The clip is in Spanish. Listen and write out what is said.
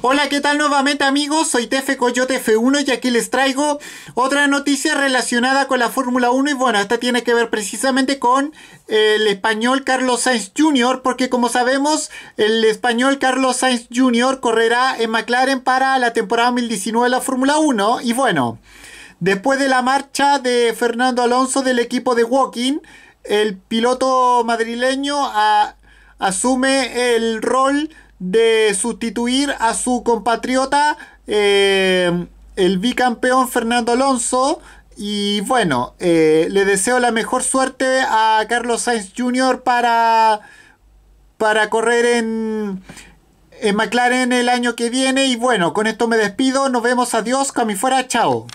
Hola, ¿qué tal nuevamente amigos? Soy Tefe Coyote F1 y aquí les traigo otra noticia relacionada con la Fórmula 1 y bueno, esta tiene que ver precisamente con el español Carlos Sainz Jr. porque como sabemos el español Carlos Sainz Jr. correrá en McLaren para la temporada 2019 de la Fórmula 1 y bueno, después de la marcha de Fernando Alonso del equipo de Walking, el piloto madrileño asume el rol de sustituir a su compatriota, eh, el bicampeón Fernando Alonso. Y bueno, eh, le deseo la mejor suerte a Carlos Sainz Jr. para, para correr en, en McLaren el año que viene. Y bueno, con esto me despido. Nos vemos. Adiós. Cami fuera. Chao.